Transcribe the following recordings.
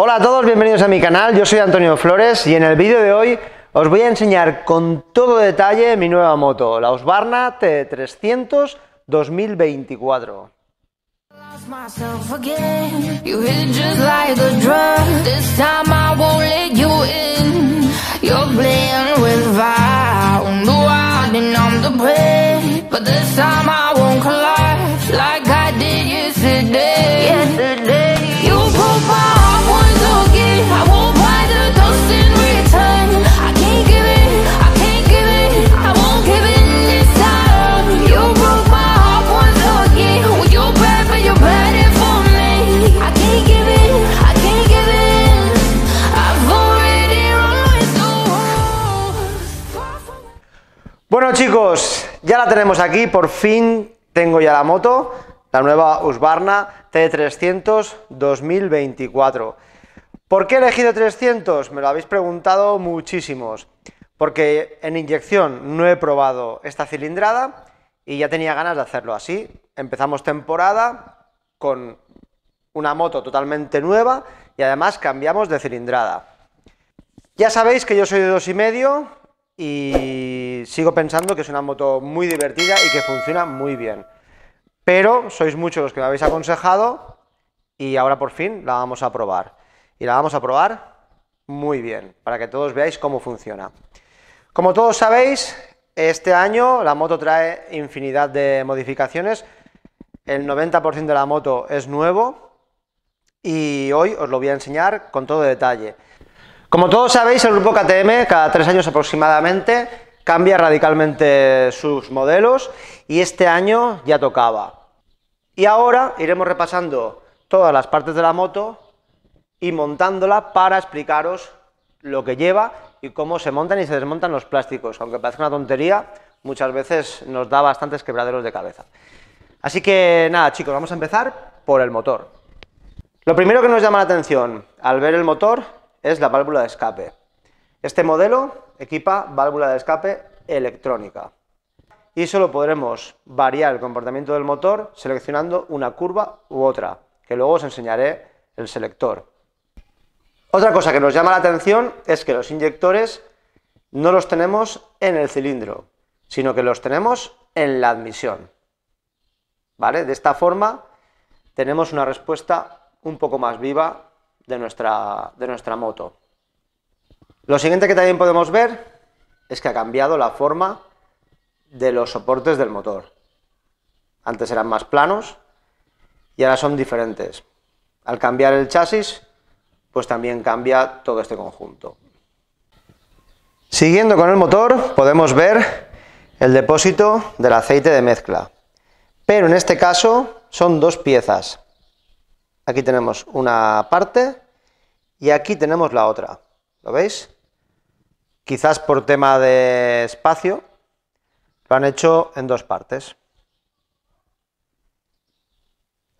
Hola a todos, bienvenidos a mi canal, yo soy Antonio Flores y en el vídeo de hoy os voy a enseñar con todo detalle mi nueva moto, la Osbarna T300 2024. chicos, ya la tenemos aquí, por fin tengo ya la moto, la nueva Usbarna T300 2024. ¿Por qué he elegido 300? Me lo habéis preguntado muchísimos, porque en inyección no he probado esta cilindrada y ya tenía ganas de hacerlo así. Empezamos temporada con una moto totalmente nueva y además cambiamos de cilindrada. Ya sabéis que yo soy de dos y medio y sigo pensando que es una moto muy divertida y que funciona muy bien. Pero sois muchos los que me habéis aconsejado y ahora por fin la vamos a probar. Y la vamos a probar muy bien, para que todos veáis cómo funciona. Como todos sabéis, este año la moto trae infinidad de modificaciones. El 90% de la moto es nuevo y hoy os lo voy a enseñar con todo detalle. Como todos sabéis, el grupo KTM cada tres años aproximadamente cambia radicalmente sus modelos y este año ya tocaba. Y ahora iremos repasando todas las partes de la moto y montándola para explicaros lo que lleva y cómo se montan y se desmontan los plásticos. Aunque parezca una tontería, muchas veces nos da bastantes quebraderos de cabeza. Así que nada chicos, vamos a empezar por el motor. Lo primero que nos llama la atención al ver el motor es la válvula de escape. Este modelo equipa válvula de escape electrónica. Y solo podremos variar el comportamiento del motor seleccionando una curva u otra, que luego os enseñaré el selector. Otra cosa que nos llama la atención es que los inyectores no los tenemos en el cilindro, sino que los tenemos en la admisión. ¿Vale? De esta forma tenemos una respuesta un poco más viva nuestra, de nuestra moto. Lo siguiente que también podemos ver es que ha cambiado la forma de los soportes del motor. Antes eran más planos y ahora son diferentes. Al cambiar el chasis, pues también cambia todo este conjunto. Siguiendo con el motor, podemos ver el depósito del aceite de mezcla. Pero en este caso son dos piezas. Aquí tenemos una parte y aquí tenemos la otra. ¿Lo veis? quizás por tema de espacio, lo han hecho en dos partes.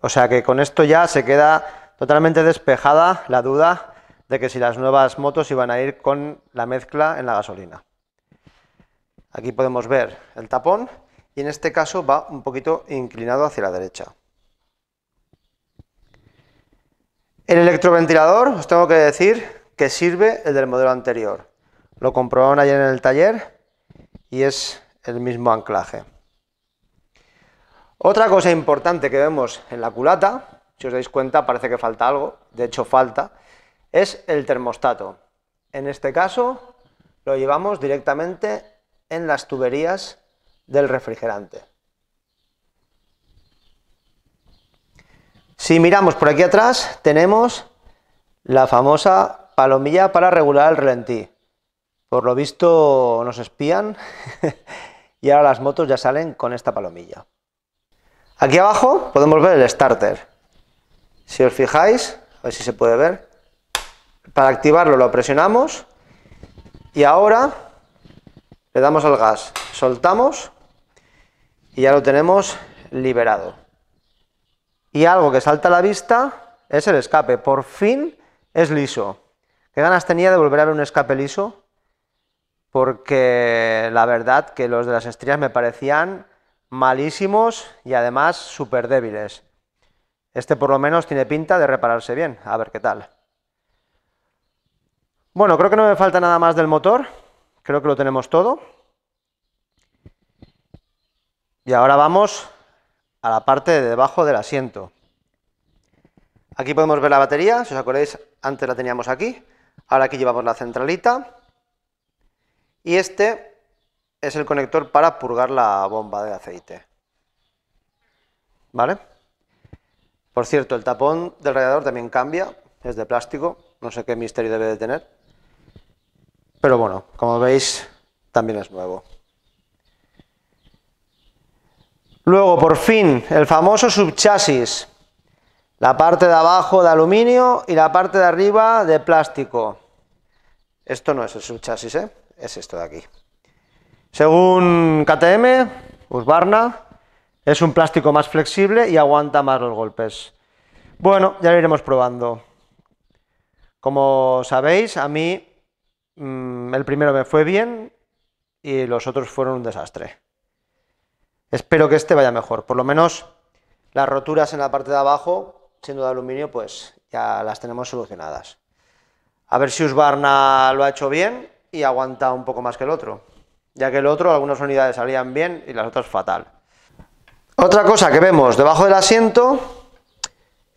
O sea que con esto ya se queda totalmente despejada la duda de que si las nuevas motos iban a ir con la mezcla en la gasolina. Aquí podemos ver el tapón y en este caso va un poquito inclinado hacia la derecha. El electroventilador, os tengo que decir que sirve el del modelo anterior. Lo comprobaron ayer en el taller y es el mismo anclaje. Otra cosa importante que vemos en la culata, si os dais cuenta parece que falta algo, de hecho falta, es el termostato. En este caso lo llevamos directamente en las tuberías del refrigerante. Si miramos por aquí atrás tenemos la famosa palomilla para regular el relentí. Por lo visto nos espían y ahora las motos ya salen con esta palomilla. Aquí abajo podemos ver el starter. Si os fijáis, a ver si se puede ver. Para activarlo lo presionamos y ahora le damos al gas, soltamos y ya lo tenemos liberado. Y algo que salta a la vista es el escape. Por fin es liso. ¿Qué ganas tenía de volver a ver un escape liso? porque la verdad que los de las estrellas me parecían malísimos y además súper débiles. Este por lo menos tiene pinta de repararse bien, a ver qué tal. Bueno, creo que no me falta nada más del motor, creo que lo tenemos todo. Y ahora vamos a la parte de debajo del asiento. Aquí podemos ver la batería, si os acordáis, antes la teníamos aquí, ahora aquí llevamos la centralita, y este es el conector para purgar la bomba de aceite. ¿Vale? Por cierto, el tapón del radiador también cambia, es de plástico, no sé qué misterio debe de tener. Pero bueno, como veis, también es nuevo. Luego, por fin, el famoso subchasis. La parte de abajo de aluminio y la parte de arriba de plástico. Esto no es el subchasis, ¿eh? es esto de aquí. Según KTM, Usbarna es un plástico más flexible y aguanta más los golpes. Bueno, ya lo iremos probando. Como sabéis, a mí mm, el primero me fue bien y los otros fueron un desastre. Espero que este vaya mejor. Por lo menos las roturas en la parte de abajo, siendo de aluminio, pues ya las tenemos solucionadas. A ver si Usbarna lo ha hecho bien y aguanta un poco más que el otro, ya que el otro algunas unidades salían bien y las otras fatal. Otra cosa que vemos debajo del asiento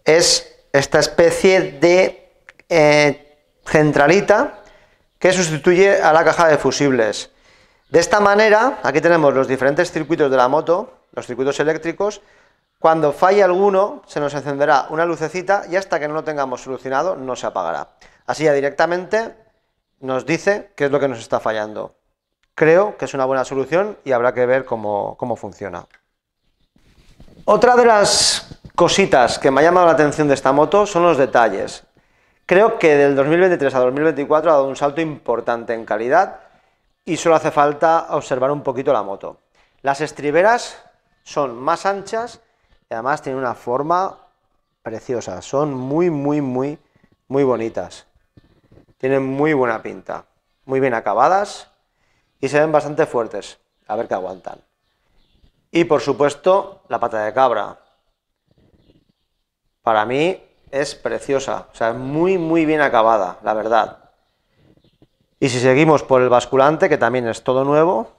es esta especie de eh, centralita que sustituye a la caja de fusibles. De esta manera, aquí tenemos los diferentes circuitos de la moto, los circuitos eléctricos, cuando falle alguno, se nos encenderá una lucecita y hasta que no lo tengamos solucionado, no se apagará. Así ya directamente nos dice qué es lo que nos está fallando. Creo que es una buena solución y habrá que ver cómo, funciona. Otra de las cositas que me ha llamado la atención de esta moto son los detalles. Creo que del 2023 a 2024 ha dado un salto importante en calidad y solo hace falta observar un poquito la moto. Las estriberas son más anchas y además tienen una forma preciosa, son muy, muy, muy, muy bonitas. Tienen muy buena pinta, muy bien acabadas y se ven bastante fuertes. A ver qué aguantan. Y por supuesto, la pata de cabra. Para mí es preciosa, o sea, muy, muy bien acabada, la verdad. Y si seguimos por el basculante, que también es todo nuevo,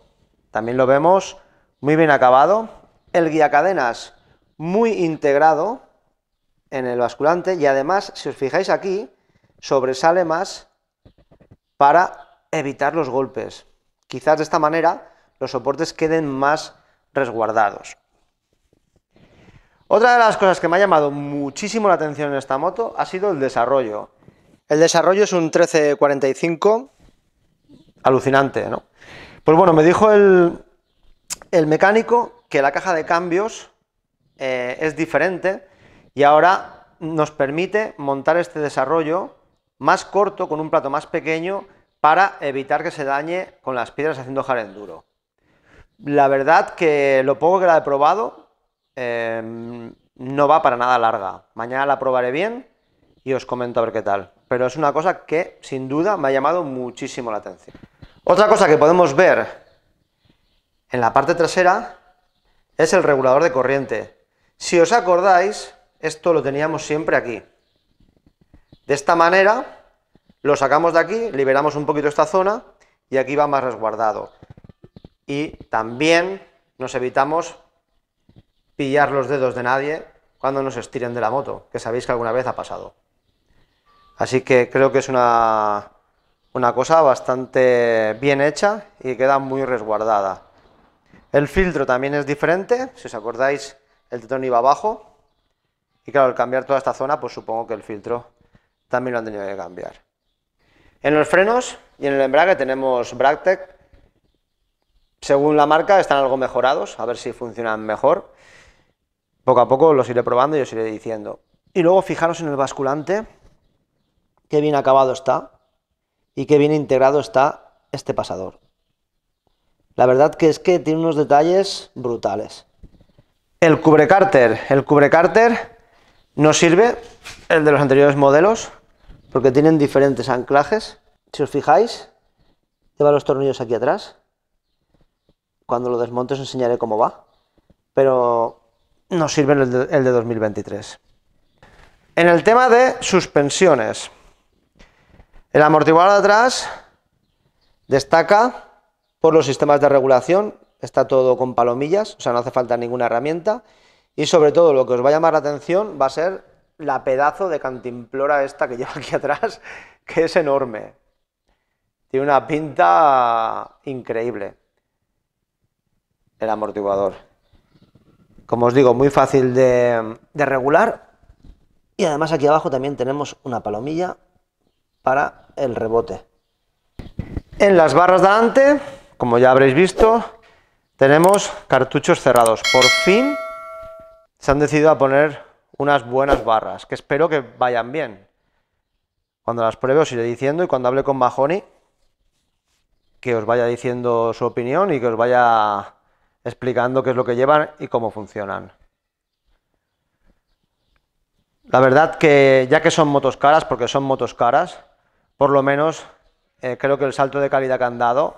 también lo vemos muy bien acabado. El guía cadenas muy integrado en el basculante y además, si os fijáis aquí, sobresale más para evitar los golpes. Quizás de esta manera los soportes queden más resguardados. Otra de las cosas que me ha llamado muchísimo la atención en esta moto ha sido el desarrollo. El desarrollo es un 1345 alucinante, ¿no? Pues bueno, me dijo el, mecánico que la caja de cambios eh, es diferente y ahora nos permite montar este desarrollo más corto, con un plato más pequeño, para evitar que se dañe con las piedras haciendo jaren duro. La verdad que lo poco que la he probado em, no va para nada larga. Mañana la probaré bien y os comento a ver qué tal. Pero es una cosa que sin duda me ha llamado muchísimo la atención. Otra cosa que podemos ver en la parte trasera es el regulador de corriente. Si os acordáis, esto lo teníamos siempre aquí. De esta manera lo sacamos de aquí, liberamos un poquito esta zona y aquí va más resguardado. Y también nos evitamos pillar los dedos de nadie cuando nos estiren de la moto, que sabéis que alguna vez ha pasado. Así que creo que es una, cosa bastante bien hecha y queda muy resguardada. El filtro también es diferente, si os acordáis el tetón iba abajo y claro, al cambiar toda esta zona, pues supongo que el filtro también lo han tenido que cambiar. En los frenos y en el embrague tenemos Bractec. Según la marca están algo mejorados, a ver si funcionan mejor. Poco a poco los iré probando y os iré diciendo. Y luego fijaros en el basculante, qué bien acabado está y qué bien integrado está este pasador. La verdad que es que tiene unos detalles brutales. El cubrecárter, el cubrecárter nos sirve, el de los anteriores modelos, porque tienen diferentes anclajes. Si os fijáis, lleva los tornillos aquí atrás. Cuando lo desmonte os enseñaré cómo va, pero no sirve el de, el de 2023. En el tema de suspensiones, el amortiguador de atrás destaca por los sistemas de regulación, está todo con palomillas, o sea, no hace falta ninguna herramienta, y sobre todo lo que os va a llamar la atención va a ser la pedazo de cantimplora esta que lleva aquí atrás, que es enorme. Tiene una pinta increíble. El amortiguador. Como os digo, muy fácil de, regular. Y además aquí abajo también tenemos una palomilla para el rebote. En las barras de adelante, como ya habréis visto, tenemos cartuchos cerrados. Por fin se han decidido a poner unas buenas barras, que espero que vayan bien. Cuando las pruebe os iré diciendo y cuando hable con bajoni que os vaya diciendo su opinión y que os vaya explicando qué es lo que llevan y cómo funcionan. La verdad que ya que son motos caras, porque son motos caras, por lo menos eh, creo que el salto de calidad que han dado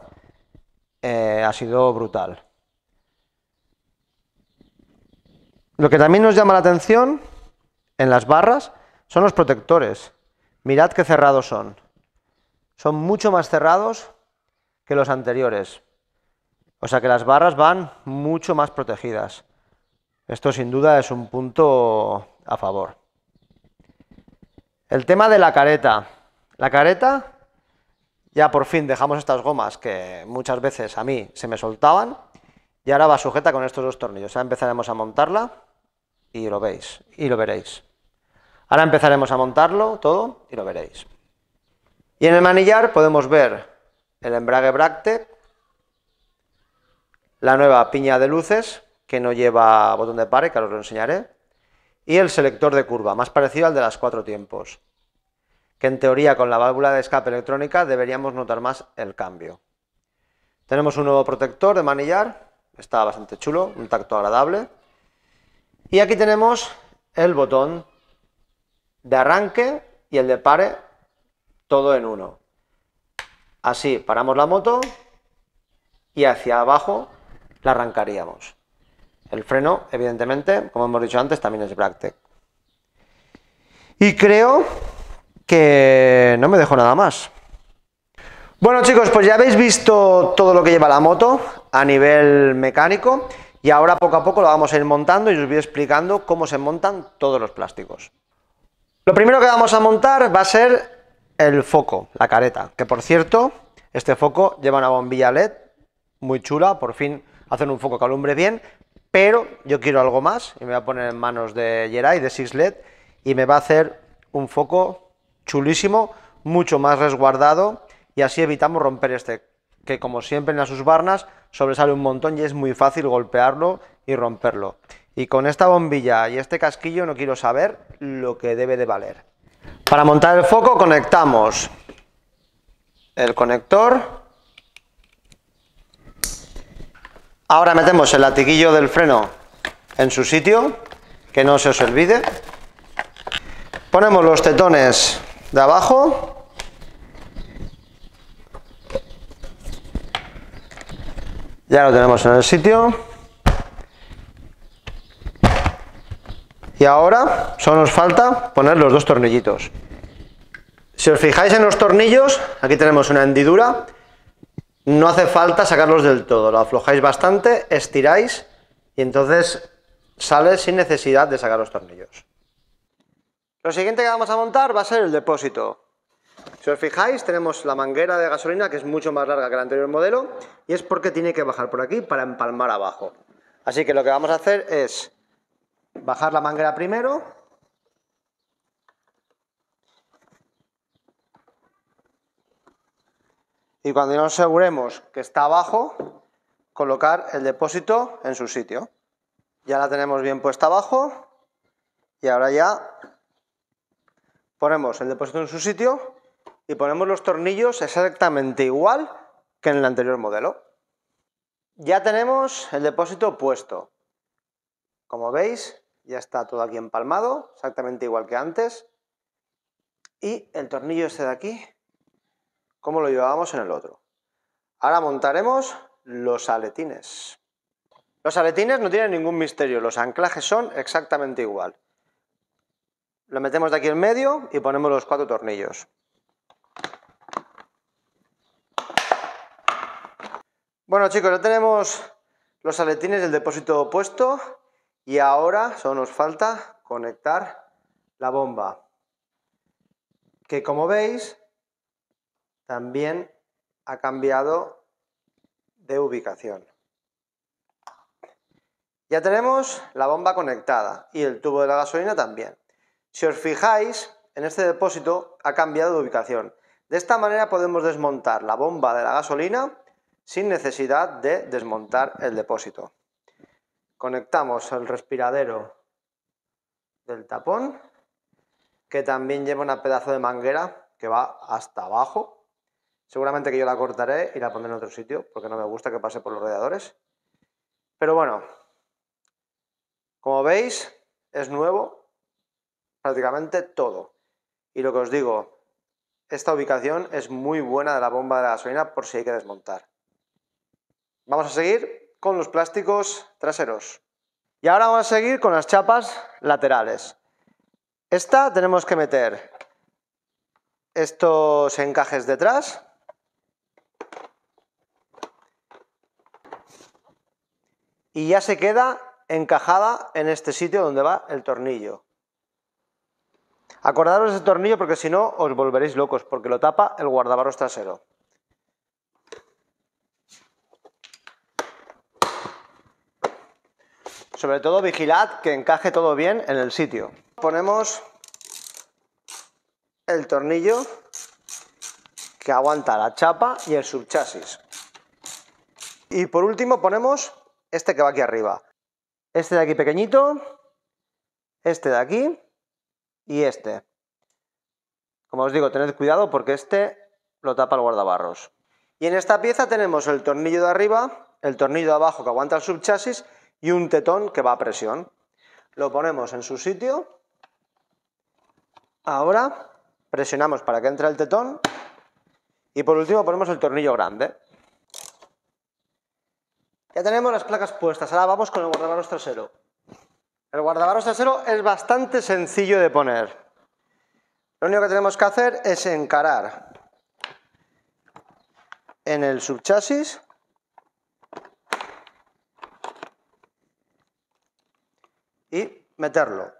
eh, ha sido brutal. Lo que también nos llama la atención en las barras son los protectores. Mirad qué cerrados son. Son mucho más cerrados que los anteriores. O sea que las barras van mucho más protegidas. Esto sin duda es un punto a favor. El tema de la careta. La careta, ya por fin dejamos estas gomas que muchas veces a mí se me soltaban y ahora va sujeta con estos dos tornillos. Ya empezaremos a montarla y lo veis, y lo veréis. Ahora empezaremos a montarlo todo y lo veréis. Y en el manillar podemos ver el embrague Bracte la nueva piña de luces, que no lleva botón de pare, que ahora os lo enseñaré, y el selector de curva, más parecido al de las cuatro tiempos, que en teoría con la válvula de escape electrónica deberíamos notar más el cambio. Tenemos un nuevo protector de manillar, está bastante chulo, un tacto agradable, y aquí tenemos el botón de arranque y el de pare, todo en uno. Así paramos la moto y hacia abajo la arrancaríamos. El freno, evidentemente, como hemos dicho antes, también es Tech. Y creo que no me dejo nada más. Bueno chicos, pues ya habéis visto todo lo que lleva la moto a nivel mecánico. Y ahora poco a poco lo vamos a ir montando y os voy explicando cómo se montan todos los plásticos. Lo primero que vamos a montar va a ser el foco, la careta, que por cierto, este foco lleva una bombilla LED muy chula, por fin hacen un foco que alumbre bien, pero yo quiero algo más y me voy a poner en manos de Jerai de Sixlet, y me va a hacer un foco chulísimo, mucho más resguardado y así evitamos romper este que como siempre en las barnas sobresale un montón y es muy fácil golpearlo y romperlo. Y con esta bombilla y este casquillo no quiero saber lo que debe de valer. Para montar el foco conectamos el conector. Ahora metemos el latiguillo del freno en su sitio, que no se os olvide. Ponemos los tetones de abajo Ya lo tenemos en el sitio. Y ahora solo nos falta poner los dos tornillitos. Si os fijáis en los tornillos, aquí tenemos una hendidura. No hace falta sacarlos del todo, lo aflojáis bastante, estiráis y entonces sale sin necesidad de sacar los tornillos. Lo siguiente que vamos a montar va a ser el depósito. Si os fijáis, tenemos la manguera de gasolina que es mucho más larga que el anterior modelo y es porque tiene que bajar por aquí para empalmar abajo. Así que lo que vamos a hacer es bajar la manguera primero. Y cuando nos aseguremos que está abajo, colocar el depósito en su sitio. Ya la tenemos bien puesta abajo y ahora ya ponemos el depósito en su sitio y ponemos los tornillos exactamente igual que en el anterior modelo. Ya tenemos el depósito puesto. Como veis, ya está todo aquí empalmado, exactamente igual que antes. Y el tornillo este de aquí, como lo llevábamos en el otro. Ahora montaremos los aletines. Los aletines no tienen ningún misterio, los anclajes son exactamente igual. Lo metemos de aquí en medio y ponemos los cuatro tornillos. Bueno chicos, ya tenemos los aletines del depósito puesto y ahora solo nos falta conectar la bomba que como veis también ha cambiado de ubicación. Ya tenemos la bomba conectada y el tubo de la gasolina también. Si os fijáis, en este depósito ha cambiado de ubicación. De esta manera podemos desmontar la bomba de la gasolina sin necesidad de desmontar el depósito. Conectamos el respiradero del tapón, que también lleva una pedazo de manguera que va hasta abajo. Seguramente que yo la cortaré y la pondré en otro sitio, porque no me gusta que pase por los radiadores. Pero bueno, como veis, es nuevo prácticamente todo. Y lo que os digo, esta ubicación es muy buena de la bomba de la gasolina por si hay que desmontar. Vamos a seguir con los plásticos traseros. Y ahora vamos a seguir con las chapas laterales. Esta tenemos que meter estos encajes detrás. Y ya se queda encajada en este sitio donde va el tornillo. Acordaros del este tornillo porque si no os volveréis locos porque lo tapa el guardabarros trasero. Sobre todo vigilad que encaje todo bien en el sitio. Ponemos el tornillo que aguanta la chapa y el subchasis. Y por último ponemos este que va aquí arriba. Este de aquí pequeñito, este de aquí y este. Como os digo, tened cuidado porque este lo tapa el guardabarros. Y en esta pieza tenemos el tornillo de arriba, el tornillo de abajo que aguanta el subchasis y un tetón que va a presión. Lo ponemos en su sitio. Ahora presionamos para que entre el tetón y por último ponemos el tornillo grande. Ya tenemos las placas puestas, ahora vamos con el guardabarros trasero. El guardabarros trasero es bastante sencillo de poner. Lo único que tenemos que hacer es encarar en el subchasis y meterlo.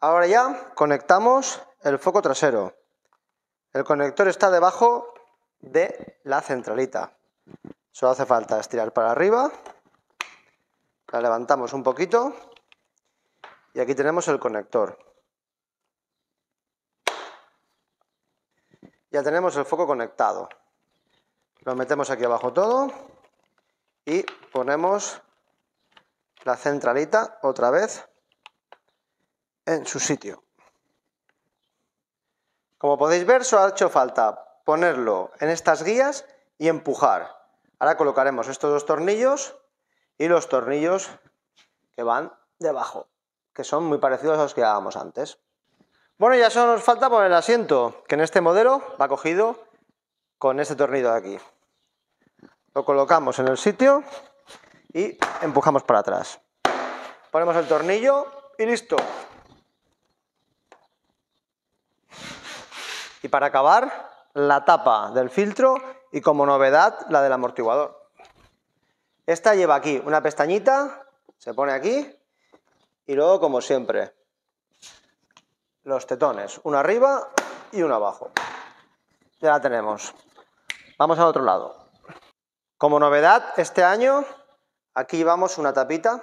Ahora ya conectamos el foco trasero. El conector está debajo de la centralita. Solo hace falta estirar para arriba. La levantamos un poquito. Y aquí tenemos el conector. Ya tenemos el foco conectado. Lo metemos aquí abajo todo y ponemos la centralita otra vez en su sitio. Como podéis ver, solo ha hecho falta ponerlo en estas guías y empujar. Ahora colocaremos estos dos tornillos y los tornillos que van debajo, que son muy parecidos a los que hagamos antes. Bueno, ya solo nos falta poner el asiento, que en este modelo va cogido con este tornillo de aquí. Lo colocamos en el sitio y empujamos para atrás. Ponemos el tornillo y listo. Y para acabar, la tapa del filtro y como novedad la del amortiguador. Esta lleva aquí una pestañita, se pone aquí y luego como siempre los tetones, uno arriba y uno abajo. Ya la tenemos. Vamos al otro lado. Como novedad, este año Aquí llevamos una tapita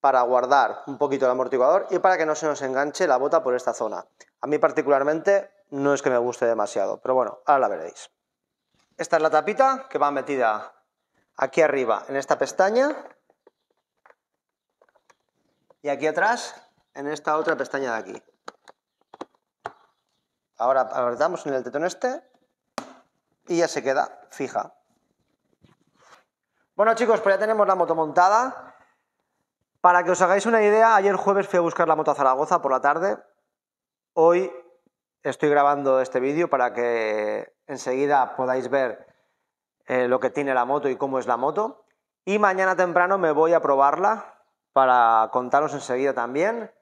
para guardar un poquito el amortiguador y para que no se nos enganche la bota por esta zona. A mí particularmente no es que me guste demasiado, pero bueno, ahora la veréis. Esta es la tapita que va metida aquí arriba en esta pestaña y aquí atrás en esta otra pestaña de aquí. Ahora apretamos en el tetón este y ya se queda fija. Bueno chicos, pues ya tenemos la moto montada. Para que os hagáis una idea, ayer jueves fui a buscar la moto a Zaragoza por la tarde. Hoy estoy grabando este vídeo para que enseguida podáis ver eh, lo que tiene la moto y cómo es la moto. Y mañana temprano me voy a probarla para contaros enseguida también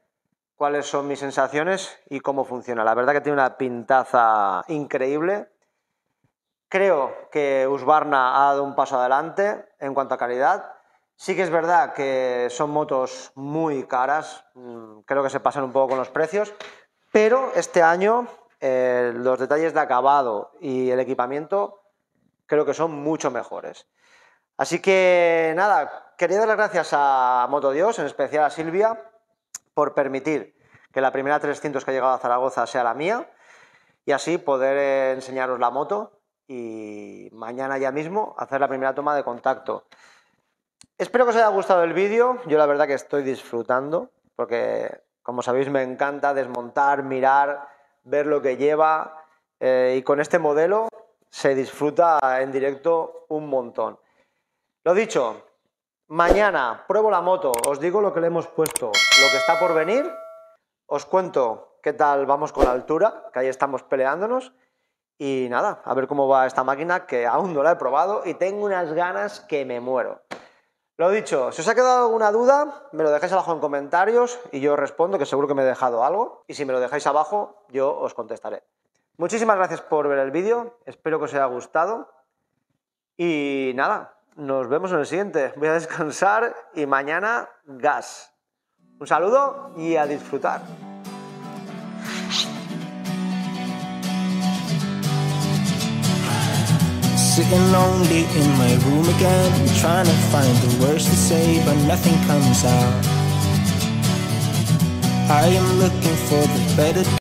cuáles son mis sensaciones y cómo funciona. La verdad que tiene una pintaza increíble Creo que Usbarna ha dado un paso adelante en cuanto a calidad. Sí que es verdad que son motos muy caras, mm, creo que se pasan un poco con los precios, pero este año eh, los detalles de acabado y el equipamiento creo que son mucho mejores. Así que nada, quería dar las gracias a Motodios, en especial a Silvia, por permitir que la primera 300 que ha llegado a Zaragoza sea la mía y así poder eh, enseñaros la moto y mañana ya mismo hacer la primera toma de contacto. Espero que os haya gustado el vídeo, yo la verdad que estoy disfrutando porque como sabéis me encanta desmontar, mirar, ver lo que lleva eh, y con este modelo se disfruta en directo un montón. Lo dicho, mañana pruebo la moto, os digo lo que le hemos puesto, lo que está por venir, os cuento qué tal vamos con la altura, que ahí estamos peleándonos y nada, a ver cómo va esta máquina que aún no la he probado y tengo unas ganas que me muero. Lo dicho, si os ha quedado alguna duda, me lo dejáis abajo en comentarios y yo respondo, que seguro que me he dejado algo. Y si me lo dejáis abajo, yo os contestaré. Muchísimas gracias por ver el vídeo, espero que os haya gustado. Y nada, nos vemos en el siguiente. Voy a descansar y mañana gas. Un saludo y a disfrutar. Sitting lonely in my room again, trying to find the words to say, but nothing comes out. I am looking for the better.